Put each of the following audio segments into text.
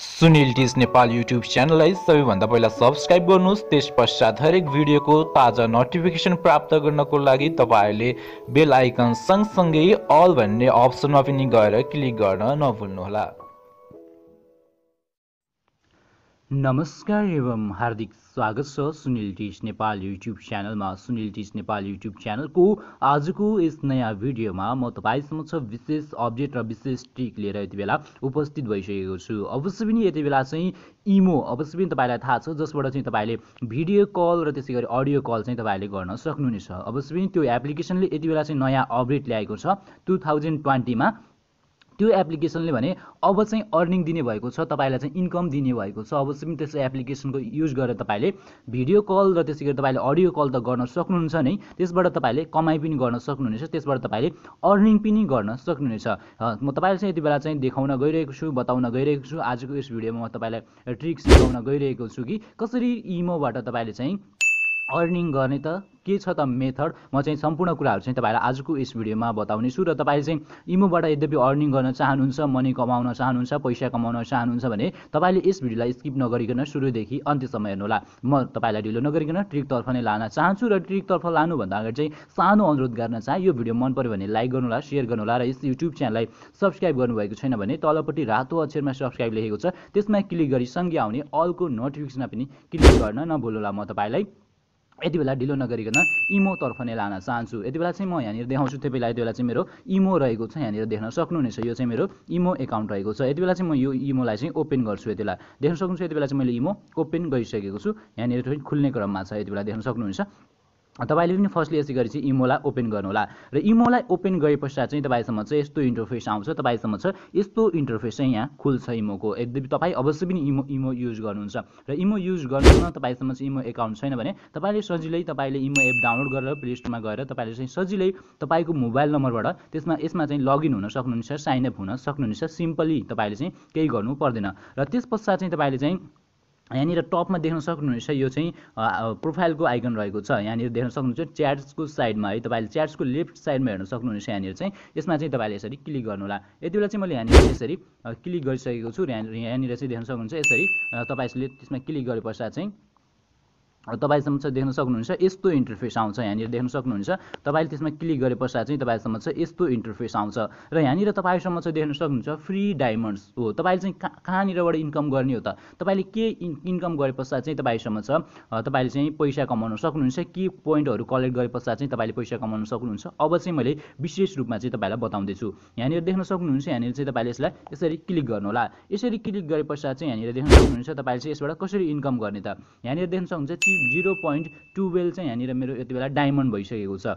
सुनिल डिज नेपाल युट्युब च्यानललाई सबैभन्दा पहिला सब्सक्राइब गर्नुहोस् त्यस पश्चात हरेक भिडियोको ताजा नोटिफिकेसन प्राप्त गर्नको लागि तपाईँहरूले बेल आइकन सँगसँगै अल भन्ने अप्सनमा पनि गएर क्लिक गर्न नभुल्नुहोला नमस्कार एवं हार्दिक स्वागत छ सुनिल टिच नेपाल युट्युब च्यानलमा सुनिल टिच नेपाल युट्युब च्यानलको आजको यस नयाँ भिडियोमा म तपाईँ छ विशेष अपडेट र विशेष ट्रिक लिएर यति बेला उपस्थित भइसकेको छु अवश्य पनि यति बेला चाहिँ इमो अवश्य पनि तपाईँलाई थाहा छ जसबाट चाहिँ तपाईँले भिडियो कल र त्यसै गरी अडियो कल चाहिँ तपाईँले गर्न सक्नुहुनेछ अवश्य पनि त्यो एप्लिकेसनले यति बेला चाहिँ नयाँ अपडेट ल्याएको छ टु थाउजन्ड ट्वेन्टीमा त्यो एप्लिकेसनले भने अब चाहिँ अर्निङ दिने भएको छ तपाईँलाई चाहिँ इन्कम दिने भएको छ अब चाहिँ त्यस एप्लिकेसनको युज गरेर तपाईँले भिडियो कल र त्यसै गरी तपाईँले अडियो कल त गर्न सक्नुहुन्छ नै त्यसबाट तपाईँले कमाइ पनि गर्न सक्नुहुनेछ त्यसबाट तपाईँले अर्निङ पनि गर्न सक्नुहुनेछ म तपाईँले चाहिँ यति बेला चाहिँ देखाउन गइरहेको छु बताउन गइरहेको छु आजको यस भिडियोमा म तपाईँलाई ट्रिक्स सिकाउन गइरहेको छु कि कसरी इमोबाट तपाईँले चाहिँ अर्निङ गर्ने त के छ त मेथड म चाहिँ सम्पूर्ण कुराहरू चाहिँ तपाईँलाई आजको यस भिडियोमा बताउने छु र तपाईँ चाहिँ इमोबाट यद्यपि अर्निङ गर्न चाहनुहुन्छ मनी कमाउन चाहनुहुन्छ पैसा कमाउन चाहनुहुन्छ भने तपाईँले यस भिडियोलाई स्किप नगरिकन सुरुदेखि अन्त्यसम्म हेर्नुहोला म तपाईँलाई ढिलो नगरिकन ट्रिकतर्फ नै लान चाहन्छु र ट्रिकतर्फ लानुभन्दा अगाडि चाहिँ सानो अनुरोध गर्न चाहे यो भिडियो मन पऱ्यो भने लाइक गर्नुहोला सेयर गर्नुहोला र यस युट्युब च्यानललाई सब्सक्राइब गर्नुभएको छैन भने तलपट्टि रातो अक्षरमा सब्सक्राइब लेखेको छ त्यसमा क्लिक गरी सँगै आउने अलको नोटिफिकेसनमा पनि क्लिक गर्न नभुल्नुहोला म तपाईँलाई यति बेला ढिलो नगरिकन इमोतर्फ नै लान चाहन्छु यति बेला चाहिँ म यहाँनिर देखाउँछु तपाईँलाई यति बेला चाहिँ मेरो इमो रहेको छ यहाँनिर देख्न सक्नुहुनेछ यो चाहिँ मेरो इमो एकाउन्ट रहेको छ यति बेला चाहिँ म यो इमोलाई चाहिँ ओपन गर्छु यति बेला देख्न सक्नुहुन्छ यति बेला चाहिँ मैले इमो ओपन गरिसकेको छु यहाँनिर खुल्ने क्रममा छ यति बेला देख्न सक्नुहुन्छ तपाईँले पनि फर्स्टली यसरी गरी चाहिँ इमोलाई ओपन गर्नुहोला र इमोलाई ओपन गरे पश्चात चाहिँ तपाईँसम्म चाहिँ यस्तो इन्टरफेस आउँछ तपाईँसम्म छ यस्तो इन्टरफेस चाहिँ यहाँ खुल्छ इमोको एकदम तपाईँ अवश्य पनि इमो इमो युज गर्नुहुन्छ र इमो युज गर्नुमा तपाईँसम्म चाहिँ इमो एकाउन्ट छैन भने तपाईँले सजिलै तपाईँले इमो एप डाउनलोड गरेर प्ले स्टोरमा गएर तपाईँले चाहिँ सजिलै तपाईँको मोबाइल नम्बरबाट त्यसमा यसमा चाहिँ लगइन हुन सक्नुहुन्छ साइनअप हुन सक्नुहुन्छ सिम्पली तपाईँले चाहिँ केही गर्नु पर्दैन र त्यस पश्चात चाहिँ तपाईँले चाहिँ यहाँनिर टपमा देख्न सक्नुहुनेछ यो चाहिँ प्रोफाइलको आइकन रहेको छ यहाँनिर देख्न सक्नुहुन्छ च्याट्सको साइडमा है तपाईँले च्याट्सको लेफ्ट साइडमा हेर्न सक्नुहुनेछ यहाँनिर चाहिँ यसमा चाहिँ तपाईँले यसरी क्लिक गर्नुहोला यति बेला चाहिँ मैले यहाँनिर यसरी क्लिक गरिसकेको छु यहाँनिर चाहिँ देख्न सक्नुहुन्छ यसरी तपाईँले त्यसमा क्लिक गरे पश्चात चाहिँ र तपाईँसम्म चाहिँ देख्न सक्नुहुन्छ यस्तो इन्टरफेस आउँछ यहाँनिर देख्न सक्नुहुन्छ तपाईँले त्यसमा क्लिक गरे पश्चात चाहिँ तपाईँसम्म चाहिँ यस्तो इन्टरफेस आउँछ र यहाँनिर तपाईँसम्म चाहिँ देख्न सक्नुहुन्छ फ्री डायमन्ड्स हो तपाईँले चाहिँ कहाँ कहाँनिरबाट इन्कम गर्ने हो त तपाईँले के इन्कम गरे पश्चात चाहिँ तपाईँसम्म छ तपाईँले चाहिँ पैसा कमाउन सक्नुहुन्छ के पोइन्टहरू कलेक्ट गरे पश्चात चाहिँ तपाईँले पैसा कमाउन सक्नुहुन्छ अब चाहिँ मैले विशेष रूपमा चाहिँ तपाईँलाई बताउँदैछु यहाँनिर देख्न सक्नुहुन्छ यहाँनिर चाहिँ तपाईँले यसलाई यसरी क्लिक गर्नु होला यसरी क्लिक गरे पश्चात चाहिँ यहाँनिर देख्न सक्नुहुन्छ तपाईँले चाहिँ यसबाट कसरी इन्कम गर्ने त यहाँनिर देख्न सक्नुहुन्छ जिरो पोइन्ट टुवेल्भ चाहिँ यहाँनिर मेरो यति बेला डायमन्ड भइसकेको छ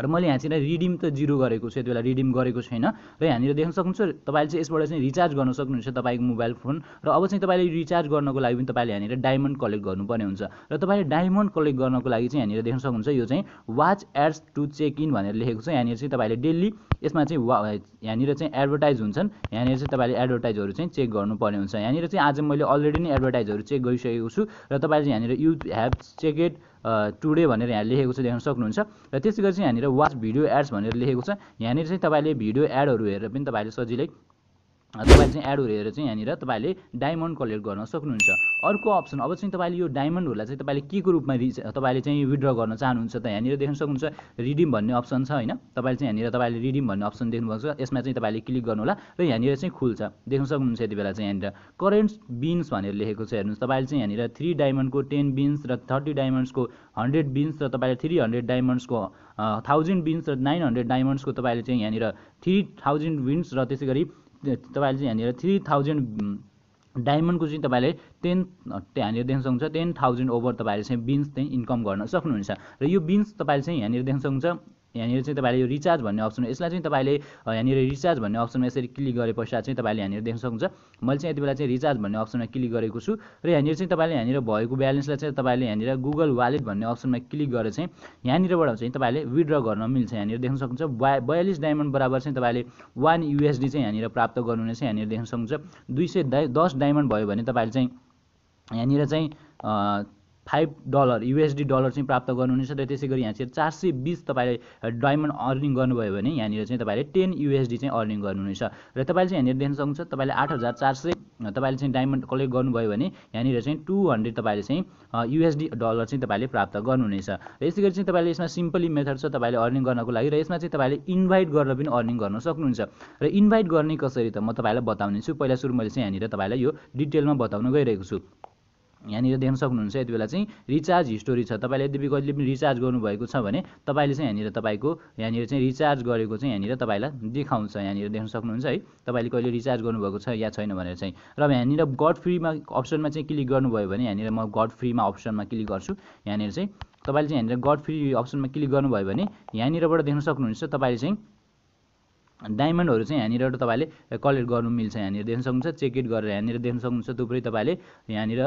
र मैले यहाँ चाहिँ रिडिम त जिरो गरेको छु यति बेला रिडिम गरेको छैन र यहाँनिर देख्न सक्नुहुन्छ तपाईँले चाहिँ यसबाट चाहिँ रिचार्ज गर्न सक्नुहुन्छ तपाईँको मोबाइल फोन र अब चाहिँ तपाईँले रिचार्ज गर्नको लागि पनि तपाईँले यहाँनिर डायमन्ड कलेक्ट गर्नुपर्ने हुन्छ र तपाईँले डायमन्ड कलेक्ट गर्नको लागि चाहिँ यहाँनिर देख्न सक्नुहुन्छ यो चाहिँ watch ads to check in भनेर लेखेको छ यहाँनिर चाहिँ तपाईँले डेली यसमा चाहिँ वा यहाँनिर चाहिँ एडभर्टाइज हुन्छन् यहाँनिर चाहिँ तपाईँले एडभर्टाइजहरू चाहिँ चेक गर्नुपर्ने हुन्छ यहाँनिर चाहिँ आज मैले अलरेडी नै एडभर्टाइजहरू चेक गरिसकेको छु र तपाईँले चाहिँ यहाँनिर you have checked today भनेर यहाँ लेखेको छ देख्न सक्नुहुन्छ र त्यसै गरी चाहिँ यहाँनिर वाच भिडियो एड्स भनेर लेखेको छ यहाँनिर चाहिँ तपाईँले भिडियो एडहरू हेरेर पनि तपाईँले सजिलै तपाईँले चाहिँ एडहरू हेरेर चाहिँ यहाँनिर तपाईँले डायमन्ड कलेक्ट गर्न सक्नुहुन्छ अर्को अप्सन अब चाहिँ तपाईँले यो डायमन्डहरूलाई चाहिँ तपाईँले के को रूपमा रिच तपाईँले चाहिँ विड्र गर्न चाहनुहुन्छ त यहाँनिर देख्न सक्नुहुन्छ रिडिम भन्ने अप्सन छ होइन तपाईँले चाहिँ यहाँनिर तपाईँले रिडिम भन्ने अप्सन देख्नुभएको छ यसमा चाहिँ तपाईँले क्लिक गर्नुहोला र यहाँनिर चाहिँ खुल्छ देख्न सक्नुहुन्छ यति बेला चाहिँ यहाँनिर करेन्ट बिन्स भनेर लेखेको छ हेर्नुहोस् तपाईँले चाहिँ यहाँनिर थ्री डायमन्डको टेन बिन्स र थर्टी डायमन्ड्सको हन्ड्रेड बिन्स र तपाईँले थ्री हन्ड्रेड डायमन्ड्सको थाउजन्ड बिन्स र नाइन हन्ड्रेड डायमन्ड्सको तपाईँले चाहिँ यहाँनिर थ्री थाउजन्ड बिन्स र त्यसै गरी तपाईँले चाहिँ यहाँनिर थ्री थाउजन्ड डायमन्डको चाहिँ तपाईँले टेन त्यहाँनिर देख्न सक्नुहुन्छ टेन थाउजन्ड ओभर तपाईँले चाहिँ बिन्स चाहिँ इन्कम गर्न सक्नुहुन्छ र यो बिन्स तपाईँले चाहिँ यहाँनिर देख्न सक्नुहुन्छ यहाँनिर चाहिँ तपाईँले यो रिचार्ज भन्ने अप्सन यसलाई चाहिँ तपाईँले यहाँनिर रिचार्ज भन्ने अप्सनमा यसरी क्लिक गरे पश्चात चाहिँ तपाईँले यहाँनिर देख्न सक्नुहुन्छ मैले चाहिँ यति बेला चाहिँ रिचार्ज भन्ने अप्सनमा क्लिक गरेको छु र यहाँनिर चाहिँ तपाईँले यहाँनिर भएको ब्यालेन्सलाई चाहिँ तपाईँले यहाँनिर गुगल वालेट भन्ने अप्सनमा क्लिक गरेर चाहिँ यहाँनिरबाट चाहिँ तपाईँले विड्र गर्न मिल्छ यहाँनिर देख्न सक्नुहुन्छ बयालिस डायमन्ड बराबर चाहिँ तपाईँले वान युएसडी चाहिँ यहाँनिर प्राप्त गर्नुहुनेछ यहाँनिर देख्न सक्नुहुन्छ दुई सय दस डायमन्ड भयो भने तपाईँले चाहिँ यहाँनिर चाहिँ फाइभ डलर युएसडी डलर चाहिँ प्राप्त गर्नुहुनेछ र त्यसै गरी यहाँ चाहिँ चार सय बिस तपाईँले डायमन्ड अर्निङ गर्नुभयो भने यहाँनिर चाहिँ तपाईँले टेन युएसडी चाहिँ अर्निङ गर्नुहुनेछ र तपाईँले चाहिँ यहाँनिर देख्न सक्नुहुन्छ तपाईँले आठ हजार चार सय तपाईँले चाहिँ डायमन्ड कलेक्ट गर्नुभयो भने यहाँनिर चाहिँ टु हन्ड्रेड तपाईँले चाहिँ युएसडी डलर चाहिँ तपाईँले प्राप्त गर्नुहुनेछ र यसै गरी चाहिँ तपाईँले यसमा सिम्पली मेथड छ तपाईँले अर्निङ गर्नको लागि र यसमा चाहिँ तपाईँले इन्भाइट गरेर पनि अर्निङ गर्न सक्नुहुन्छ र इन्भाइट गर्ने कसरी त म तपाईँलाई बताउने छु पहिला सुरु मैले चाहिँ यहाँनिर तपाईँलाई यो डिटेलमा बताउन गइरहेको छु यहाँनिर देख्न सक्नुहुन्छ यति बेला चाहिँ रिचार्ज हिस्टोरी छ तपाईँले यद्यपि कहिले पनि रिचार्ज गर्नुभएको छ भने तपाईँले चाहिँ यहाँनिर तपाईँको यहाँनिर चाहिँ रिचार्ज गरेको चाहिँ यहाँनिर तपाईँलाई देखाउँछ यहाँनिर देख्न सक्नुहुन्छ है तपाईँले कहिले रिचार्ज गर्नुभएको छ या छैन भनेर चाहिँ र यहाँनिर गड फ्रीमा अप्सनमा चाहिँ क्लिक गर्नुभयो भने यहाँनिर म गड फ्रीमा अप्सनमा क्लिक गर्छु यहाँनिर चाहिँ तपाईँले चाहिँ यहाँनिर गड फ्री अप्सनमा क्लिक गर्नुभयो भने यहाँनिरबाट देख्न सक्नुहुन्छ तपाईँले चाहिँ डायमन्डहरू चाहिँ यहाँनिर तपाईँले कलेक्ट गर्नु मिल्छ यहाँनिर देख्न सक्नुहुन्छ चेक इट गरेर यहाँनिर देख्न सक्नुहुन्छ थुप्रै तपाईँले यहाँनिर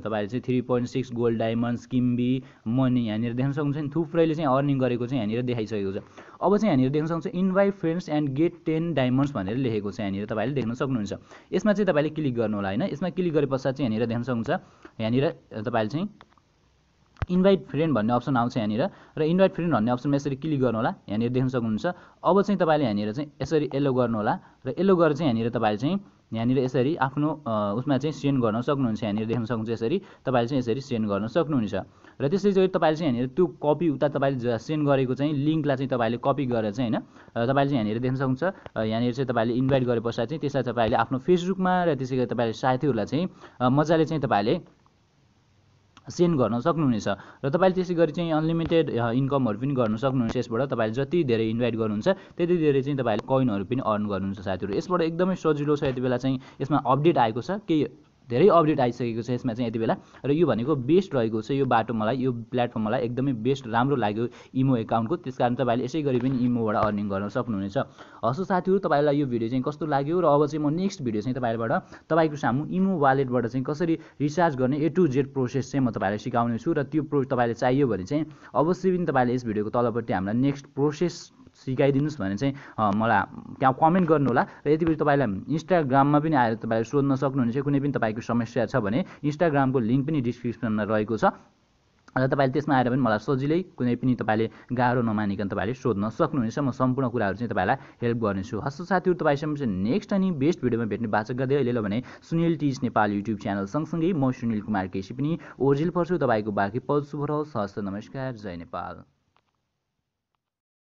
तपाईँले चाहिँ three point six gold diamonds किम्बी मनी यहाँनिर देख्न सक्नुहुन्छ नि थुप्रैले चाहिँ अर्निङ गरेको चाहिँ यहाँनिर देखाइसकेको छ अब चाहिँ यहाँनिर देख्न सक्नुहुन्छ invite friends and get ten diamonds भनेर लेखेको छ यहाँनिर तपाईँले देख्न सक्नुहुन्छ यसमा चाहिँ तपाईँले क्लिक गर्नु होला होइन यसमा क्लिक गरे पश्चात चाहिँ यहाँनिर देख्न सक्नुहुन्छ यहाँनिर तपाईँले चाहिँ इन्भाइट फ्रेन्ड भन्ने अप्सन आउँछ यहाँनिर र इन्भाइट फ्रेन्ड भन्ने अप्सनमा यसरी क्लिक गर्नुहोला यहाँनिर देख्न सक्नुहुन्छ अब चाहिँ तपाईँले यहाँनिर चाहिँ यसरी एल्लो गर्नुहोला र एलो गरेर चाहिँ यहाँनिर तपाईँले चाहिँ यहाँनिर यसरी आफ्नो उसमा चाहिँ सेन्ड गर्न सक्नुहुन्छ यहाँनिर देख्न सक्नुहुन्छ यसरी तपाईँले चाहिँ यसरी सेन्ड गर्न सक्नुहुन्छ र त्यसै चाहिँ तपाईँले चाहिँ यहाँनिर त्यो कपी उता तपाईँले सेन्ड गरेको चाहिँ लिङ्कलाई चाहिँ तपाईँले कपी गरेर चाहिँ होइन तपाईँले चाहिँ यहाँनिर देख्न सक्नुहुन्छ यहाँनिर चाहिँ तपाईँले इन्भाइट गरे पश्चात चाहिँ त्यसलाई तपाईँले आफ्नो फेसबुकमा र त्यसै गरी तपाईँले साथीहरूलाई चाहिँ मजाले चाहिँ तपाईँले सेन्ड गर्न सक्नुहुनेछ र तपाईँले त्यसै गरी चाहिँ अनलिमिटेड इन्कमहरू पनि गर्न सक्नुहुन्छ यसबाट तपाईँले जति धेरै इन्भाइट गर्नुहुन्छ त्यति धेरै चाहिँ तपाईँले कोइनहरू पनि अर्न गर्नुहुन्छ साथीहरू यसबाट एकदमै सजिलो छ यति बेला चाहिँ यसमा अपडेट आएको छ केही धेरै अपडेट आइसकेको छ यसमा चाहिँ यति बेला र यो भनेको बेस्ट रहेको छ यो बाटो मलाई यो प्लेटफर्म मलाई एकदमै बेस्ट राम्रो लाग्यो इमो एकाउन्टको त्यस कारण तपाईँले यसै गरी पनि इमोबाट अर्निङ गर्न सक्नुहुनेछ हस्तो साथीहरू तपाईँलाई यो भिडियो चाहिँ कस्तो लाग्यो र अब चाहिँ म नेक्स्ट भिडियो चाहिँ तपाईँबाट तपाईँको सामु इमो वालेटबाट चाहिँ कसरी रिचार्ज गर्ने ए टु जेड प्रोसेस चाहिँ म तपाईँलाई सिकाउनेछु र त्यो प्रो तपाईँलाई चाहियो भने चाहिँ अवश्य पनि तपाईँले यस भिडियोको तलपट्टि हामीलाई नेक्स्ट प्रोसेस सिकाइदिनुहोस् भने चाहिँ मलाई त्यहाँ कमेन्ट गर्नुहोला र यति बेला तपाईँलाई इन्स्टाग्राममा पनि आएर तपाईँले सोध्न सक्नुहुन्छ कुनै पनि तपाईँको समस्या छ भने इन्स्टाग्रामको लिङ्क पनि डिस्क्रिप्सनमा रहेको छ र तपाईँले त्यसमा आएर पनि मलाई सजिलै कुनै पनि तपाईँले गाह्रो नमानिकन तपाईँले सोध्न सक्नुहुनेछ म सम्पूर्ण कुराहरू चाहिँ तपाईँलाई हेल्प गर्नेछु हस्त साथीहरू तपाईँसम्म चाहिँ नेक्स्ट अनि बेस्ट भिडियोमा भेट्ने बाचा गर्दै अहिले ल भने Sunil tech Nepal YouTube channel सँगसँगै म सुनिल कुमार केसी पनि ओर्जिल पर्छु तपाईँको बाँकी पल्सुभर होस् हस्त नमस्कार जय नेपाल